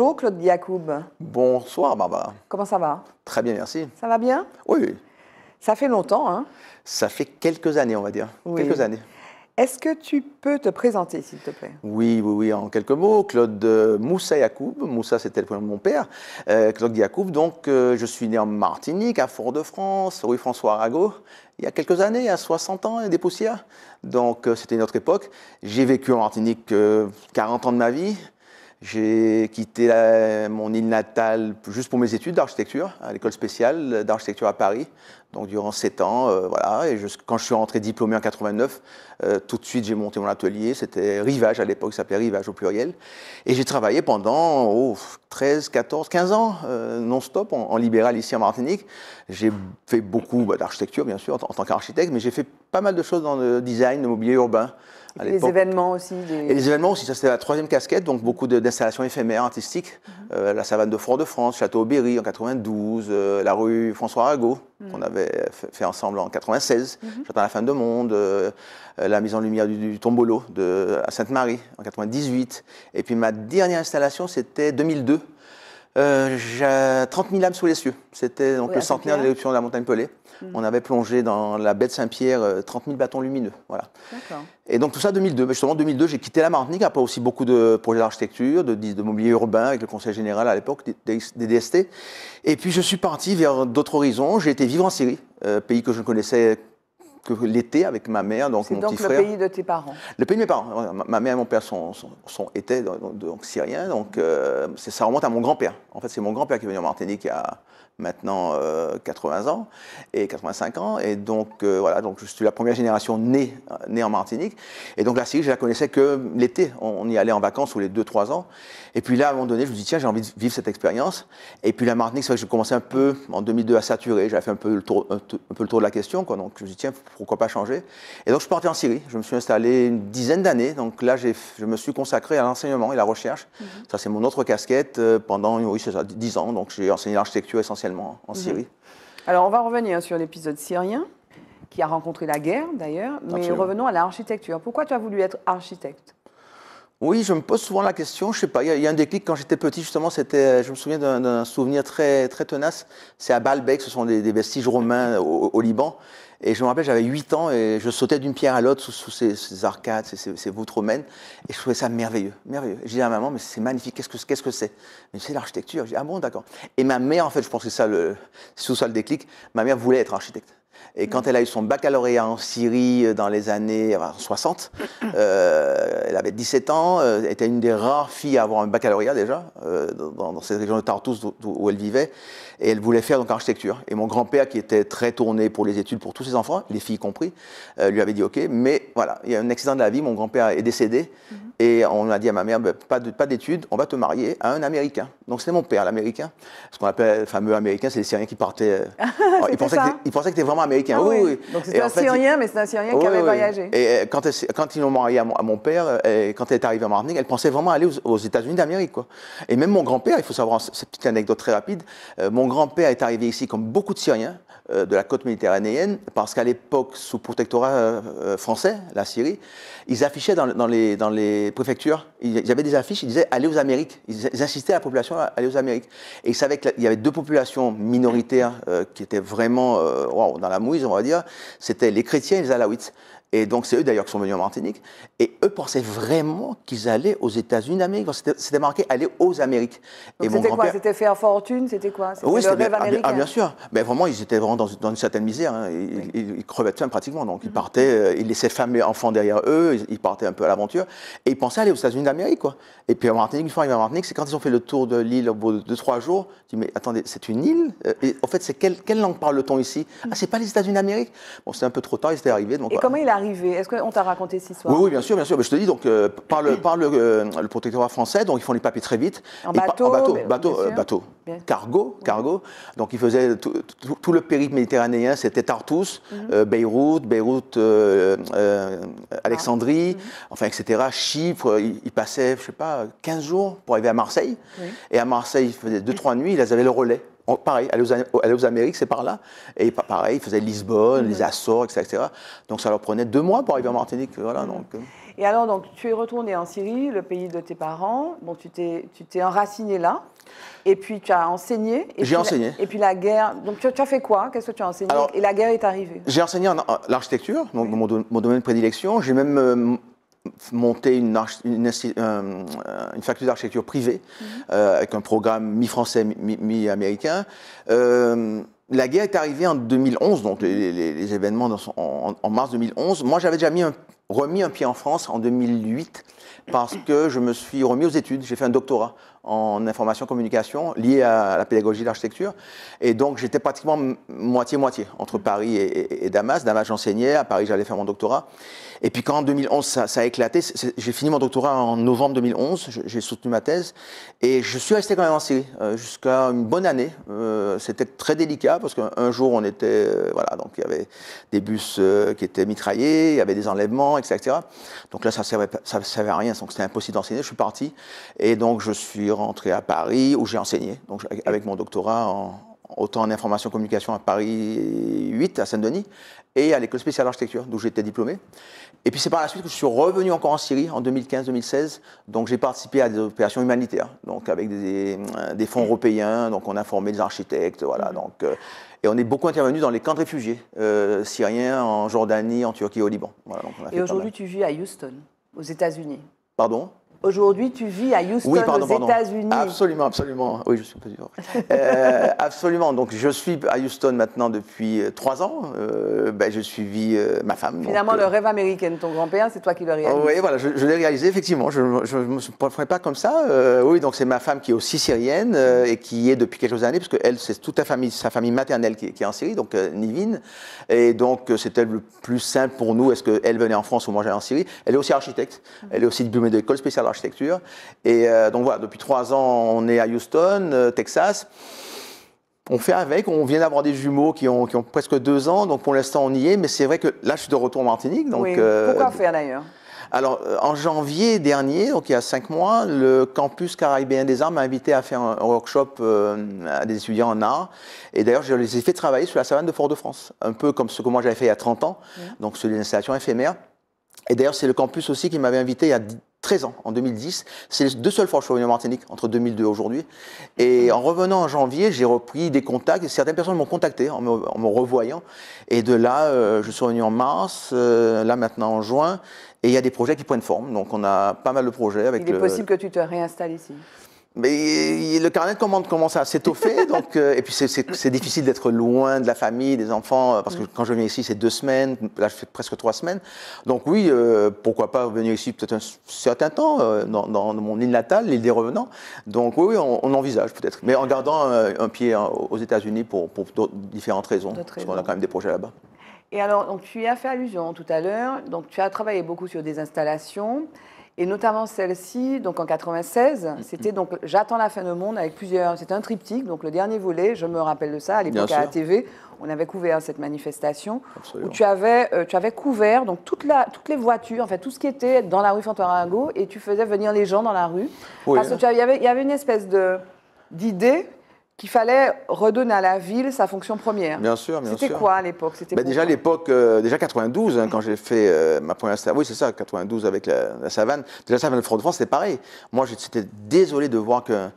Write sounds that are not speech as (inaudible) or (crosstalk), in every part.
Bonjour Claude Yacoub. Bonsoir Barbara. Comment ça va Très bien, merci. Ça va bien Oui. Ça fait longtemps, hein Ça fait quelques années, on va dire. Oui. Quelques années. Est-ce que tu peux te présenter, s'il te plaît Oui, oui, oui, en quelques mots. Claude euh, Moussa Yacoub. Moussa, c'était le prénom de mon père. Euh, Claude Yacoub, donc, euh, je suis né en Martinique, à Fort-de-France, rue François Arago, il y a quelques années, à 60 ans a des poussières. Donc, c'était une autre époque. J'ai vécu en Martinique 40 ans de ma vie. J'ai quitté mon île natale juste pour mes études d'architecture, à l'école spéciale d'architecture à Paris, donc durant sept ans, euh, voilà, et je, quand je suis rentré diplômé en 89, euh, tout de suite j'ai monté mon atelier, c'était Rivage à l'époque, ça s'appelait Rivage au pluriel, et j'ai travaillé pendant oh, 13, 14, 15 ans euh, non-stop en, libéral ici en Martinique. J'ai fait beaucoup bah, d'architecture bien sûr en, tant qu'architecte, mais j'ai fait pas mal de choses dans le design, le mobilier urbain. À et les événements aussi. Et les événements aussi, ça c'était la troisième casquette, donc beaucoup d'installations éphémères, artistiques. Mhm. la savane de Fort-de-France, château Aubéry en 92, la rue François Arago Mm. qu'on avait fait ensemble en 96, J'attends mm-hmm. la fin de monde, euh, la mise en lumière du, Tombolo à Sainte-Marie en 98. Et puis ma dernière installation, c'était 2002. Euh, j'ai 30 000 âmes sous les cieux. C'était donc le centenaire de l'éruption de la montagne Pelée. Hmm. On avait plongé dans la baie de Saint-Pierre 30 euh, 000 bâtons lumineux. Voilà. Et donc tout ça 2002. Mais justement, en 2002, j'ai quitté la Martinique après aussi beaucoup de projets d'architecture, de, de, mobilier urbain avec le Conseil général à l'époque, des, DST. Et puis je suis parti vers d'autres horizons. J'ai été vivre en Syrie, euh, pays que je ne connaissais que l'été avec ma mère, donc mon petit frère. C'est donc le pays de tes parents. Le pays de mes parents. Ma mère et mon père sont, étaient donc, syriens, donc euh, c'est ça remonte à mon grand-père. En fait, c'est mon grand-père qui est venu en Martinique il y a maintenant 80 euh, ans et 85 ans, et donc euh, voilà, donc je suis la première génération née, née en Martinique, et donc la Syrie, je la connaissais que l'été, on, y allait en vacances tous les 2-3 ans, et puis là, à un moment donné, je me dit, tiens, j'ai envie de vivre cette expérience, et puis la Martinique, c'est vrai que j'ai commencé un peu en 2002 à saturer, j'avais fait un peu le tour, un, peu le tour de la question, quoi, donc je dis tiens pourquoi pas changer Et donc je suis parti en Syrie, je me suis installé une dizaine d'années, donc là je me suis consacré à l'enseignement et la recherche. Mhm. Ça c'est mon autre casquette euh, pendant, oui dix ans, donc j'ai enseigné l'architecture essentiellement en mhm. Syrie. Alors on va revenir sur l'épisode syrien, qui a rencontré la guerre d'ailleurs, mais revenons à l'architecture. Pourquoi tu as voulu être architecte oui, je me pose souvent la question. Je sais pas. Il y, a un déclic quand j'étais petit justement. C'était, euh, je me souviens d'un souvenir très très tenace. C'est à Baalbek. Ce sont des, vestiges romains au, Liban. Et je me rappelle, j'avais 8 ans et je sautais d'une pierre à l'autre sous, ces, arcades, ces, voûtes romaines. Et je trouvais ça merveilleux, merveilleux. J'ai dit à maman, mais c'est magnifique. Qu'est-ce que c'est Mais c'est l'architecture. J'ai ah bon, d'accord. Et ma mère, en fait, je pense que ça le, c'est ça le déclic. Ma mère voulait être architecte. Et quand elle a eu son baccalauréat en Syrie euh, dans les années 60, euh, euh, elle avait 17 ans, était une des rares filles à avoir un baccalauréat déjà, dans, cette région de Tartous où, elle vivait. Et elle voulait faire donc architecture. Et mon grand-père, qui était très tourné pour les études pour tous ses enfants, les filles compris, lui avait dit OK. Mais voilà, il y a un accident de la vie, mon grand-père est décédé. Mhm. Et on a dit à ma mère, bah, de pas d'études, on va te marier à un Américain. Donc c'est mon père, l'Américain. Ce qu'on appelle le fameux Américain, c'est les Syriens qui partaient. Euh, (laughs) ils, pensaient que que tu es vraiment Américain. Ah Donc c'est un Syrien, mais c'est un Syrien qui avait voyagé. Et euh, quand, quand ils l'ont marié à mon, père, euh, et quand elle est arrivée à Martinique, elle pensait vraiment aller aux, États-Unis d'Amérique. Et même mon grand-père, il faut savoir cette petite anecdote très rapide, mon grand-père est arrivé ici comme beaucoup de Syriens. Euh, de la côte méditerranéenne, parce qu'à l'époque, sous protectorat euh, euh, français, la Syrie, ils affichaient dans, les, dans les, préfectures, ils, avaient des affiches, ils disaient allez aux Amériques. Ils, insistaient à la population à aller aux Amériques. Et ils savaient qu'il y avait deux populations minoritaires qui étaient vraiment dans la mouise, on va dire. C'était les chrétiens et les alaouites. Et donc, c'est eux d'ailleurs qui sont venus en Martinique. Et eux pensaient vraiment qu'ils allaient aux États-Unis d'Amérique. C'était marqué aller aux Amériques. Donc, c'était quoi C'était faire fortune C'était quoi C'était oui, le rêve ah, ah, américain ah, bien sûr. Mais vraiment, ils étaient vraiment dans, une certaine misère. Hein. Ils, crevaient de faim pratiquement. Donc, ils mhm. partaient, euh, ils laissaient femme et enfants derrière eux. Ils, partaient un peu à l'aventure. Et ils pensaient aller aux États-Unis d'Amérique. quoi. Et puis, en Martinique, une fois arrivés en Martinique, c'est quand ils ont fait le tour de l'île au bout de trois jours. Ils disent mais attendez, c'est une île euh, et, En fait, c'est quelle, langue parle-t-on ici Ah, mhm. c'est pas les États-Unis d'Amérique Bon, c'est un peu trop tard, ils étaient arrivés. Donc, comment est-ce qu'on t'a raconté cette histoire oui, bien sûr, bien sûr. Mais je te dis, donc, euh, par, euh, le, protectorat français, donc ils font les papiers très vite. En bateau, en bateau, bateau, euh, cargo, cargo. Donc ils faisaient tout, le périple méditerranéen, c'était Tartus, mhm. Beyrouth, Beyrouth, Alexandrie, ah, mhm. enfin, etc. Chypre, ils, passaient, je sais pas, 15 jours pour arriver à Marseille. Et à Marseille, ils faisaient 2-3 nuits, ils avaient le relais pareil, aller aux, Amériques, c'est par là. Et pareil, ils faisaient Lisbonne, les mhm. Açores, etc. Donc ça leur prenait deux mois pour arriver en Martinique. Euh, voilà, mhm. donc. Euh. Et alors, donc, tu es retourné en Syrie, le pays de tes parents. Bon, tu t'es enraciné là. Et puis tu as enseigné. J'ai enseigné. et puis la guerre. Donc tu, as fait quoi Qu'est-ce que tu as enseigné Et la guerre est arrivée. J'ai enseigné l'architecture, donc mon, domaine de prédilection. J'ai même euh, monter une, euh, euh, une, faculté d'architecture privée, mhm. euh, avec un programme mi-français, mi-américain. la guerre est arrivée en 2011, donc les, événements en, mars 2011. Moi, j'avais déjà remis un pied en France en 2008 parce que je me suis remis aux études. J'ai fait un doctorat en information communication liée à la pédagogie de l'architecture. Et donc j'étais pratiquement moitié-moitié entre Paris et, Damas. Damas j'enseignais, à Paris j'allais faire mon doctorat. Et puis quand en 2011 ça, a éclaté, j'ai fini mon doctorat en novembre 2011, j'ai soutenu ma thèse et je suis resté quand même en Syrie euh, jusqu'à une bonne année. Euh, c'était très délicat parce qu'un jour on était, euh, voilà, donc il y avait des bus qui étaient mitraillés, il y avait des enlèvements, etc. Donc là ça servait, ça servait à rien, donc c'était impossible d'enseigner. Je suis parti et donc je suis rentré à Paris où j'ai enseigné, donc avec mon doctorat en, autant en information communication à Paris 8, à Saint-Denis, et à l'école spéciale d'architecture, d'où j'étais diplômé. Et puis c'est par la suite que je suis revenu encore en Syrie en 2015-2016. Donc j'ai participé à des opérations humanitaires, donc avec des, euh, fonds européens. Donc on a formé des architectes, voilà. Mmh. Donc, euh, et on est beaucoup intervenu dans les camps de réfugiés euh, syriens, en Jordanie, en Turquie, au Liban. Voilà, donc et aujourd'hui, tu vis à Houston, aux États-Unis. Pardon Aujourd'hui, tu vis à Houston, aux États-Unis. Absolument, absolument. Oui, je suis pas (laughs) euh, Absolument. Donc, je suis à Houston maintenant depuis euh, trois ans. Euh, ben, je suis vie, euh, ma femme. Finalement, le rêve américain de ton grand-père, c'est toi qui le réalisé. oui, voilà, je, l'ai réalisé, effectivement. Je ne me ferai pas comme ça. oui, donc c'est ma femme qui est aussi syrienne et qui est depuis quelques années, parce elle c'est toute sa famille, sa famille maternelle qui, qui est en Syrie, donc Nivine. Et donc, c'était le plus simple pour nous. Est-ce qu'elle venait en France ou moi j'allais en Syrie Elle est aussi architecte. Elle est aussi diplômée de l'école spéciale architecture Et euh, donc voilà, depuis trois ans, on est à Houston, euh, Texas. On fait avec, on vient d'avoir des jumeaux qui ont, qui ont, presque deux ans, donc pour l'instant on y est, mais c'est vrai que là je suis de retour en Martinique. Donc, oui. Euh, Pourquoi faire d'ailleurs alors, en janvier dernier, donc il y a cinq mois, le campus caribéen des arts m'a invité à faire un workshop à des étudiants en art. Et d'ailleurs, je les ai fait travailler sur la savane de Fort-de-France, un peu comme ce que moi j'avais fait il y a 30 ans, donc sur des installations éphémères. Et d'ailleurs, c'est le campus aussi qui m'avait invité il y a 13 ans, en 2010. C'est les deux seules fois que je suis revenu en Martinique, entre 2002 et aujourd'hui. Et en revenant en janvier, j'ai repris des contacts. certaines personnes m'ont contacté en me, revoyant. Et de là, euh, je suis revenu en mars, euh, là maintenant en juin. Et il y a des projets qui prennent forme. Donc on a pas mal de projets. Avec il est possible que tu te réinstalles ici mais le carnet de commandes commence à s'étoffer, (laughs) donc euh, et puis c'est difficile d'être loin de la famille, des enfants, euh, parce que mm. quand je viens ici, c'est deux semaines, là je fais presque trois semaines. Donc oui, euh, pourquoi pas venir ici peut-être un certain temps dans, mon île natale, l'île des revenants. Donc oui, on, envisage peut-être, mais en gardant un pied aux États-Unis pour, différentes raisons, raisons, parce qu'on a quand même des projets là-bas. Et alors, donc, tu y as fait allusion tout à l'heure. Donc, tu as travaillé beaucoup sur des installations, et notamment celle-ci, donc en 96. C'était donc J'attends la fin du monde avec plusieurs. C'était un triptyque, donc le dernier volet, je me rappelle de ça, à l'époque à la TV. On avait couvert cette manifestation où tu avais, euh, tu avais couvert donc toute la, toutes les voitures, en fait tout ce qui était dans la rue Fantorango et tu faisais venir les gens dans la rue. Oui. Parce qu'il y avait, y avait une espèce de d'idée qu'il fallait redonner à la ville sa fonction première. Bien sûr, bien sûr. C'était quoi à l'époque ben Déjà l'époque, euh, déjà 92, hein, quand j'ai fait euh, ma première savane, oui c'est ça, 92 avec la, savane, déjà la savane de France, c'est pareil. Moi j'étais désolé de voir que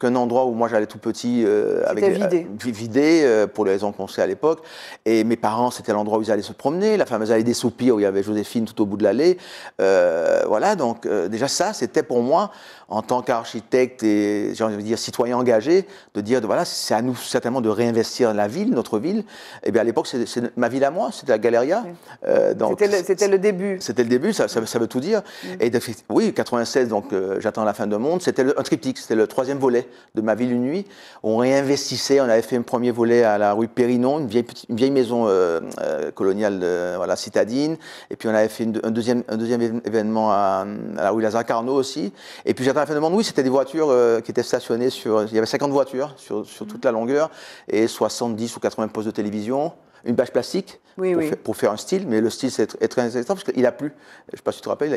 qu'un endroit où moi j'allais tout petit euh, avec vidé, euh, vidé euh, pour les raisons qu'on sait à l'époque. Et mes parents, c'était l'endroit où ils allaient se promener, la fameuse allée des soupirs où il y avait Joséphine tout au bout de l'allée. voilà, donc déjà ça, c'était pour moi, en tant qu'architecte et j'ai envie de dire citoyen engagé, de dire voilà, c'est à nous certainement de réinvestir la ville, notre ville. Et eh bien à l'époque, c'était ma ville à moi, c'était la Galeria. c'était le, début. C'était le début, ça, ça, veut tout dire. Mm. Et oui, 96, donc j'attends la fin du monde, c'était un triptyque, c'était le troisième volet de Ma ville une nuit. On réinvestissait, on avait fait un premier volet à la rue Périnon, une vieille, maison euh, euh, coloniale voilà, citadine. Et puis on avait fait un, deuxième, un deuxième événement à, la rue Lazare Carnot aussi. Et puis j'attends la fin de monde, oui, c'était des voitures euh, qui étaient stationnées sur. Il y avait 50 voitures sur, sur toute la longueur et 70 ou 80 postes de télévision une bâche plastique oui, pour, Faire, un style, mais le style c'est très intéressant parce qu'il a plu. Je ne sais pas si tu te rappelles,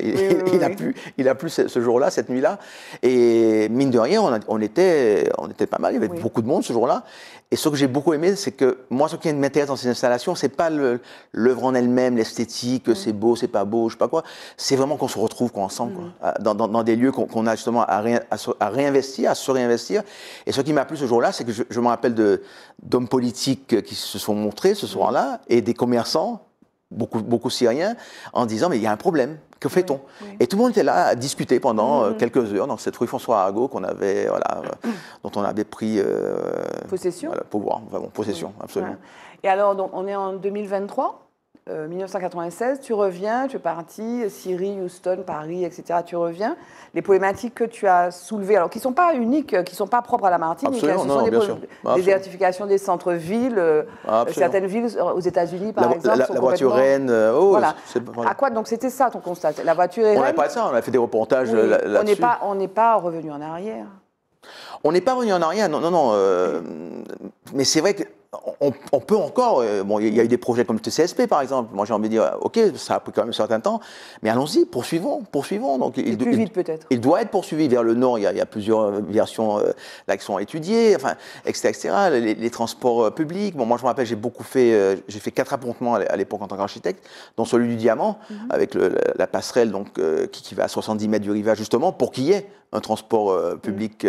il, (laughs) a plu, il a plu ce, jour-là, cette nuit-là. Et mine de rien, on, était, on était pas mal, il y avait beaucoup de monde ce jour-là. Et ce que j'ai beaucoup aimé, c'est que moi, ce qui m'intéresse dans ces installations, c'est pas l'œuvre en elle-même, l'esthétique, c'est beau, c'est pas beau, je ne sais pas quoi. C'est vraiment qu'on se retrouve qu'on ensemble, mm. ah, dans, des lieux qu'on a justement à, à, réinvestir, à se réinvestir. Et ce qui m'a plu ce jour-là, c'est que je, me rappelle d'hommes politiques qui se sont montrés, et des commerçants, beaucoup, beaucoup Syriens, en disant mais il y a un problème. Que fait-on Et tout le monde était là à discuter pendant mm, euh, mm. quelques heures dans cette rue François Arago qu'on avait, voilà, euh, mm. dont on avait pris euh, possession, voilà, pouvoir, possession, absolument. Et alors, on est en 2023. 1996, euh, tu reviens, tu es parti, Syrie, Houston, Paris, etc. Tu reviens. Les problématiques que tu as soulevées, alors qui ne sont pas uniques, euh, qui ne sont pas propres à la Martinique, hein, sont des, bah, des centres-villes, euh, certaines villes aux États-Unis, par exemple. La, sont la voiture reine, oh, voilà. À quoi donc c'était ça ton constat La voiture reine. On n'a pas ça, on a fait des reportages là-dessus. On n'est pas, pas revenu en arrière. On n'est pas revenu en arrière, non, non, non. mais c'est vrai que on, peut encore. Euh, bon, il y a eu des projets comme le TCSP, par exemple. Moi, j'ai envie de dire, OK, ça a pris quand même un certain temps, mais allons-y, poursuivons, poursuivons. Donc, il, plus vite, peut-être. Il doit être poursuivi vers le nord. Il y a, plusieurs euh, versions euh, là qui sont étudiées, enfin, etc., Les, transports publics. Bon, moi, je me rappelle, j'ai beaucoup fait, j'ai fait quatre appontements à l'époque en tant qu'architecte, dont celui du Diamant, mhm. avec la, passerelle donc, qui, va à 70 mètres du rivage, justement, pour qu'il y ait un transport mhm. public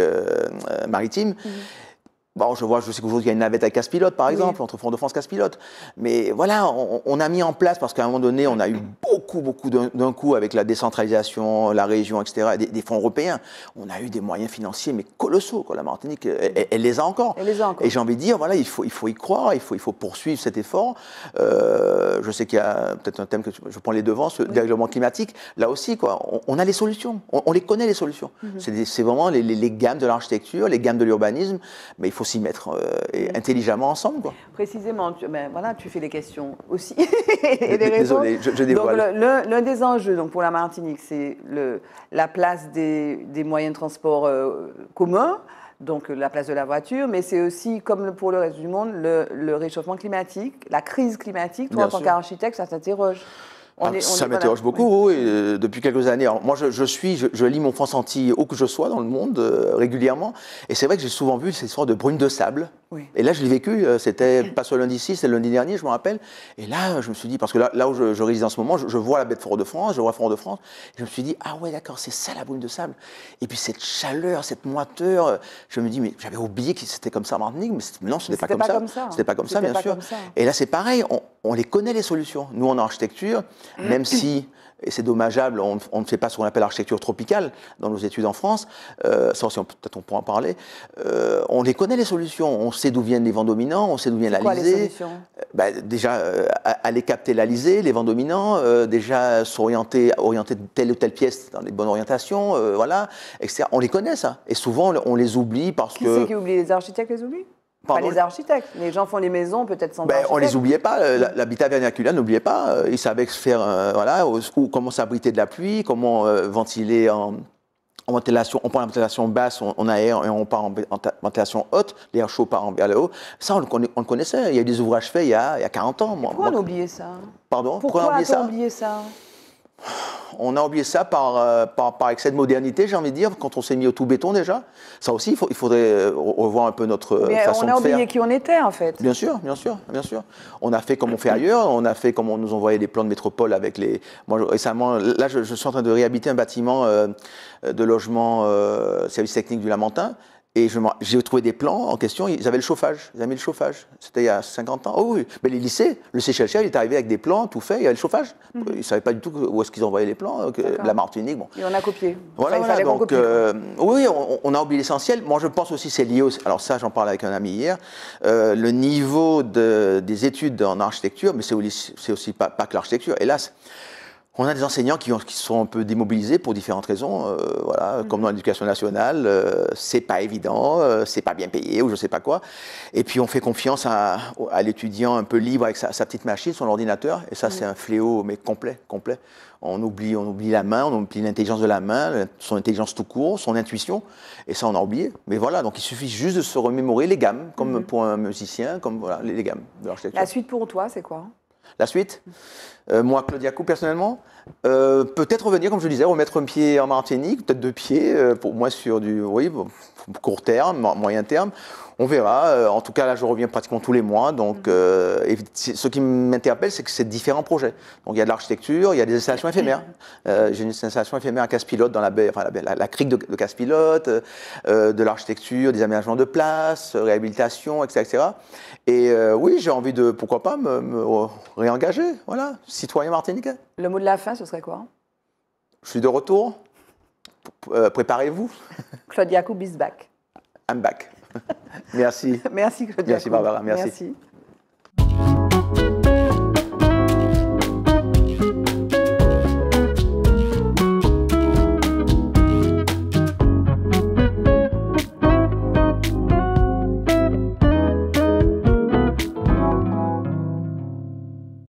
maritime. Mhm je vois, je sais qu'aujourd'hui, il y a une navette à casse-pilote, par exemple, entre Fonds de France casse-pilote. Mais voilà, on, a mis en place, parce qu'à un moment donné, on a eu beaucoup, beaucoup d'un coup avec la décentralisation, la région, etc., des, fonds européens. On a eu des moyens financiers, mais colossaux. Quoi. La Martinique, elle, les a encore. les Et j'ai envie de dire, voilà, il faut, il faut y croire, il faut, il faut poursuivre cet effort. Euh, je sais qu'il y a peut-être un thème que je prends les devants, ce dérèglement climatique. Là aussi, quoi, on, a les solutions. On, les connaît, les solutions. Mhm. C'est vraiment les, les gammes de l'architecture, les gammes de l'urbanisme. Mais il faut s'y mettre euh, mm. intelligemment ensemble. Quoi. Précisément, tu, ben, voilà, tu fais les questions aussi. (laughs) et les Désolé, je, L'un des enjeux donc, pour la Martinique, c'est la place des, moyens de transport euh, communs, donc euh, la place de la voiture, mais c'est aussi, comme pour le reste du monde, le, réchauffement climatique, la crise climatique. Toi, en tant qu'architecte, ça t'interroge. Ah, ça m'interroge beaucoup, oui. Euh, depuis quelques années. moi, je, suis, je, lis mon France senti où que je sois dans le monde euh, régulièrement, et c'est vrai que j'ai souvent vu cette histoire de brune de sable. Et là, je l'ai vécu, euh, c'était pas ce lundi 6, c'est lundi dernier, je me rappelle. Et là, je me suis dit, parce que là, là où je, réside en ce moment, je, vois la baie de Fort-de-France, je vois Fort-de-France, je me suis dit, ah ouais, d'accord, c'est ça la brune de sable. Et puis cette chaleur, cette moiteur, je me dis, mais j'avais oublié que c'était comme ça en Martinique, mais non, ce n'est pas, comme ça. C'était pas comme ça, bien sûr. Et là, c'est pareil, on, on les connaît les solutions. Nous, en architecture, même si, et c'est dommageable, on, ne fait pas ce qu'on appelle architecture tropicale dans nos études en France, euh, ça aussi peut-être on pourra en parler, euh, on les connaît les solutions, on sait d'où viennent les vents dominants, on sait d'où vient l'alizé. Bah, déjà, euh, aller capter l'alizé, les vents dominants, euh, déjà s'orienter, orienter telle ou telle pièce dans les bonnes orientations, voilà, etc. On les connaît ça, et souvent on les oublie parce que... Qui c'est qui oublie Les architectes les oublient pas les architectes. Les gens font les maisons peut-être sans ben, On les oubliait pas. Euh, l'habitat vernaculaire, n'oubliez pas, euh, ils savaient faire, euh, voilà, comment s'abriter de la pluie, comment ventiler en, ventilation. On prend la ventilation basse, on, a aère et on part en, ventilation haute. L'air chaud part en, vers le haut. Ça, on le, connaissait. Il y a eu des ouvrages faits il y a, il y a 40 ans. Moi, pourquoi on oubliait ça Pardon Pourquoi, on oubliait ça on a oublié ça euh, par, excès de modernité, j'ai envie de dire, quand on s'est mis au tout béton déjà. Ça aussi, il, faudrait euh, revoir un peu notre euh, façon de faire. On a oublié qui on était, en fait. Bien sûr, bien sûr, bien sûr. On a fait comme on fait ailleurs, on a fait comme on nous envoyait des plans de métropole avec les. Moi, récemment, là, je, suis en train de réhabiter un bâtiment de logement service technique du Lamentin. Et j'ai trouvé des plans en question, ils avaient le chauffage, ils avaient mis le chauffage. C'était il y a 50 ans. Oh oui, mais les lycées, le seychelles il est arrivé avec des plans tout fait, il y avait le chauffage. Mm. Ils ne savaient pas du tout où est-ce qu'ils envoyaient les plans, euh, la Martinique. Bon. Et on a copié. Voilà, voilà donc euh, oui, on, a oublié l'essentiel. Moi, je pense aussi c'est lié, alors ça, j'en parlais avec un ami hier, euh, le niveau des études en architecture, mais c'est aussi, pas que l'architecture, hélas on a des enseignants qui, sont un peu démobilisés pour différentes raisons, euh, mm. comme dans l'éducation nationale, euh, c'est pas évident, euh, c'est pas bien payé ou je sais pas quoi. Et puis on fait confiance à, l'étudiant un peu libre avec sa, petite machine, son ordinateur, et ça mm. c'est un fléau mais complet, complet. On oublie, on oublie la main, on oublie l'intelligence de la main, son intelligence tout court, son intuition, et ça on a oublié. Mais voilà, donc il suffit juste de se remémorer les gammes, comme mm. pour un musicien, comme voilà, les, les gammes de l'architecture. La suite pour toi, c'est quoi la suite. Euh, moi, Claudia Coup, personnellement, euh, peut-être revenir, comme je le disais, remettre un pied en Martinique, peut-être deux pieds, euh, pour moi sur du oui, court terme, moyen terme, on verra. Euh, en tout cas, là, je reviens pratiquement tous les mois. Donc, mhm. euh, ce qui m'interpelle, c'est que c'est différents projets. Donc, il y a de l'architecture, il y a des installations éphémères. Euh, j'ai une installation éphémère à Casse-Pilote dans la baie, enfin, la, crique de, Casse-Pilote, de l'architecture, des aménagements de place, réhabilitation, etc. Et oui, j'ai envie de, pourquoi pas, me, réengager. Voilà, citoyen martiniquais. Le mot de la fin, ce serait quoi Je suis de retour. Préparez-vous. Claudia Yacoub is I'm back. (laughs) Merci. (laughs) merci, Claudia. Merci, Barbara. merci. merci.